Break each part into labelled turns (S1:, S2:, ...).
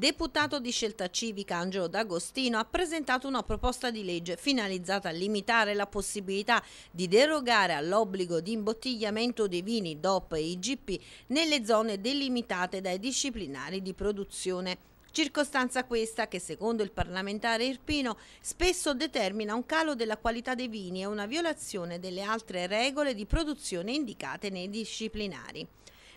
S1: deputato di Scelta Civica Angelo D'Agostino ha presentato una proposta di legge finalizzata a limitare la possibilità di derogare all'obbligo di imbottigliamento dei vini DOP e IGP nelle zone delimitate dai disciplinari di produzione. Circostanza questa che secondo il parlamentare Irpino spesso determina un calo della qualità dei vini e una violazione delle altre regole di produzione indicate nei disciplinari.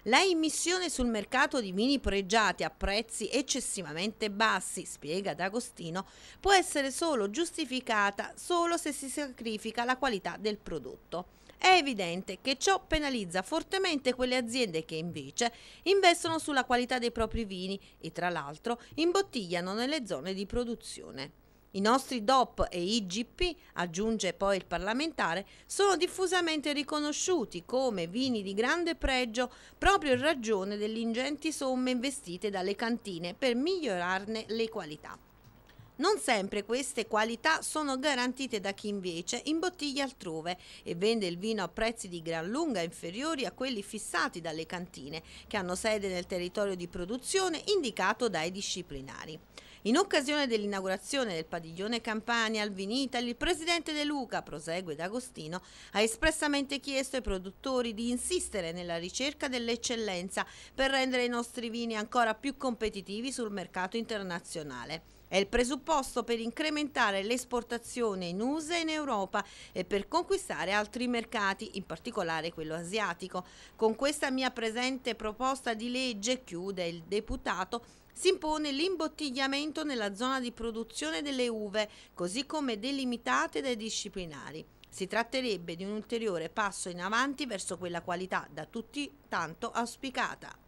S1: La immissione sul mercato di vini pregiati a prezzi eccessivamente bassi, spiega D'Agostino, può essere solo giustificata solo se si sacrifica la qualità del prodotto. È evidente che ciò penalizza fortemente quelle aziende che invece investono sulla qualità dei propri vini e tra l'altro imbottigliano nelle zone di produzione. I nostri DOP e IGP, aggiunge poi il parlamentare, sono diffusamente riconosciuti come vini di grande pregio proprio in ragione delle ingenti somme investite dalle cantine per migliorarne le qualità. Non sempre queste qualità sono garantite da chi invece imbottiglia altrove e vende il vino a prezzi di gran lunga inferiori a quelli fissati dalle cantine, che hanno sede nel territorio di produzione indicato dai disciplinari. In occasione dell'inaugurazione del padiglione Campania al Vinitali, il presidente De Luca, prosegue D'Agostino, ha espressamente chiesto ai produttori di insistere nella ricerca dell'eccellenza per rendere i nostri vini ancora più competitivi sul mercato internazionale è il presupposto per incrementare l'esportazione in USA e in Europa e per conquistare altri mercati, in particolare quello asiatico. Con questa mia presente proposta di legge, chiude il deputato, si impone l'imbottigliamento nella zona di produzione delle uve, così come delimitate dai disciplinari. Si tratterebbe di un ulteriore passo in avanti verso quella qualità da tutti tanto auspicata.